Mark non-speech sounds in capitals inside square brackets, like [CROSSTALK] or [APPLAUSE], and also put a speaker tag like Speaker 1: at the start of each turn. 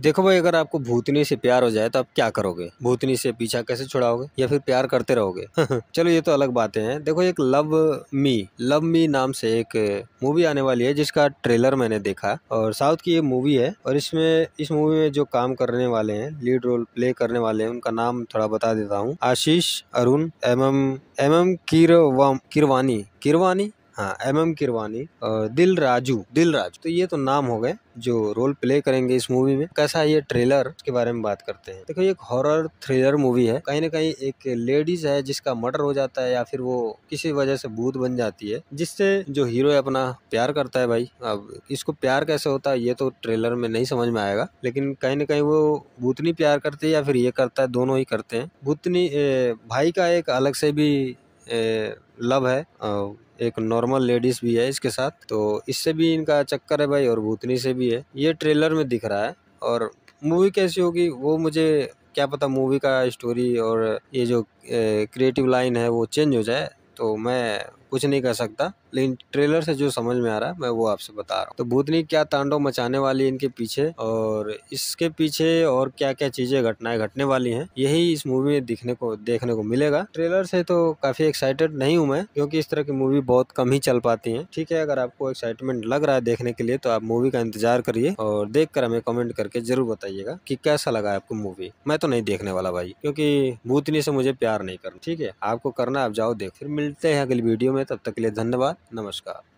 Speaker 1: देखो भाई अगर आपको भूतनी से प्यार हो जाए तो आप क्या करोगे भूतनी से पीछा कैसे छुड़ाओगे या फिर प्यार करते रहोगे [LAUGHS] चलो ये तो अलग बातें हैं देखो एक लव मी लव मी नाम से एक मूवी आने वाली है जिसका ट्रेलर मैंने देखा और साउथ की ये मूवी है और इसमें इस मूवी में जो काम करने वाले हैं लीड रोल प्ले करने वाले हैं उनका नाम थोड़ा बता देता हूँ Ashish Arun M M M M Keeravani Keeravani हाँ एम एम किरवानी और दिल राजू दिल राजू तो ये तो नाम हो गए जो रोल प्ले करेंगे इस मूवी में कैसा ये ट्रेलर के बारे में बात करते हैं देखो एक हॉरर थ्रिलर मूवी है कहीं ना कहीं एक लेडीज है जिसका मर्डर हो जाता है या फिर वो किसी वजह से भूत बन जाती है जिससे जो हीरो है अपना प्यार करता है भाई अब इसको प्यार कैसे होता है ये तो ट्रेलर में नहीं समझ में आएगा लेकिन कहीं ना कहीं वो भूतनी प्यार करती है या फिर ये करता है दोनों ही करते हैं भूतनी भाई का एक अलग से भी लव है एक नॉर्मल लेडीज भी है इसके साथ तो इससे भी इनका चक्कर है भाई और भूतनी से भी है ये ट्रेलर में दिख रहा है और मूवी कैसी होगी वो मुझे क्या पता मूवी का स्टोरी और ये जो क्रिएटिव लाइन है वो चेंज हो जाए तो मैं कुछ नहीं कर सकता लेकिन ट्रेलर से जो समझ में आ रहा है मैं वो आपसे बता रहा हूँ तो भूतनी क्या तांडव मचाने वाली इनके पीछे और इसके पीछे और क्या क्या चीजें घटनाएं घटने वाली हैं यही इस मूवी में दिखने को देखने को मिलेगा ट्रेलर से तो काफी एक्साइटेड नहीं हूँ मैं क्योंकि इस तरह की मूवी बहुत कम ही चल पाती है ठीक है अगर आपको एक्साइटमेंट लग रहा है देखने के लिए तो आप मूवी का इंतजार करिए और देख कर हमें कमेंट करके जरूर बताइएगा की कैसा लगा आपको मूवी मैं तो नहीं देखने वाला भाई क्योंकि भूतनी से मुझे प्यार नहीं करना ठीक है आपको करना आप जाओ देख फिर मिलते हैं अगली वीडियो में में तब तक के लिए धन्यवाद नमस्कार